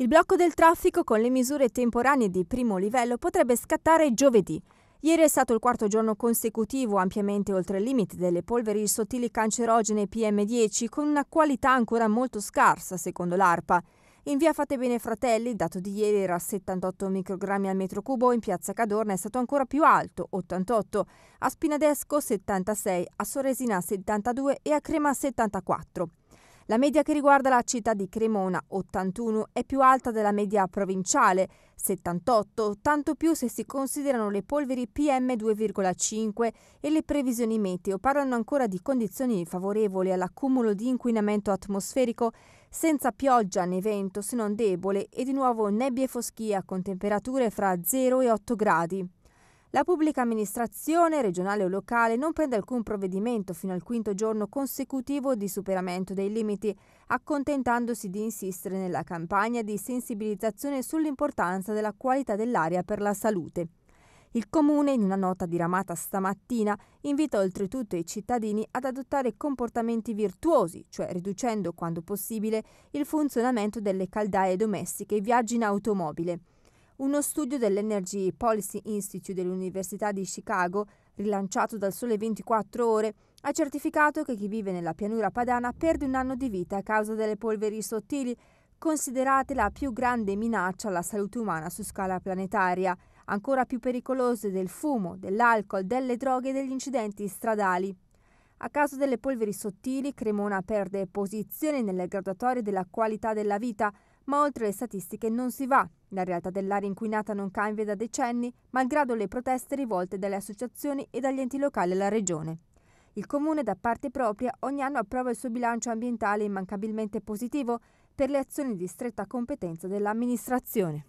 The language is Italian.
Il blocco del traffico con le misure temporanee di primo livello potrebbe scattare giovedì. Ieri è stato il quarto giorno consecutivo ampiamente oltre il limite delle polveri sottili cancerogene PM10 con una qualità ancora molto scarsa, secondo l'ARPA. In via Fatebene Fratelli, il dato di ieri era 78 microgrammi al metro cubo, in piazza Cadorna è stato ancora più alto, 88, a Spinadesco 76, a Soresina 72 e a Crema 74. La media che riguarda la città di Cremona, 81, è più alta della media provinciale, 78, tanto più se si considerano le polveri PM2,5 e le previsioni meteo parlano ancora di condizioni favorevoli all'accumulo di inquinamento atmosferico senza pioggia né vento se non debole e di nuovo nebbie e foschia con temperature fra 0 e 8 gradi. La pubblica amministrazione, regionale o locale, non prende alcun provvedimento fino al quinto giorno consecutivo di superamento dei limiti, accontentandosi di insistere nella campagna di sensibilizzazione sull'importanza della qualità dell'aria per la salute. Il Comune, in una nota diramata stamattina, invita oltretutto i cittadini ad adottare comportamenti virtuosi, cioè riducendo, quando possibile, il funzionamento delle caldaie domestiche e viaggi in automobile. Uno studio dell'Energy Policy Institute dell'Università di Chicago, rilanciato dal Sole 24 ore, ha certificato che chi vive nella pianura padana perde un anno di vita a causa delle polveri sottili, considerate la più grande minaccia alla salute umana su scala planetaria, ancora più pericolose del fumo, dell'alcol, delle droghe e degli incidenti stradali. A causa delle polveri sottili, Cremona perde posizione nelle graduatorie della qualità della vita, ma oltre le statistiche non si va. La realtà dell'aria inquinata non cambia da decenni, malgrado le proteste rivolte dalle associazioni e dagli enti locali alla regione. Il comune, da parte propria, ogni anno approva il suo bilancio ambientale immancabilmente positivo per le azioni di stretta competenza dell'amministrazione.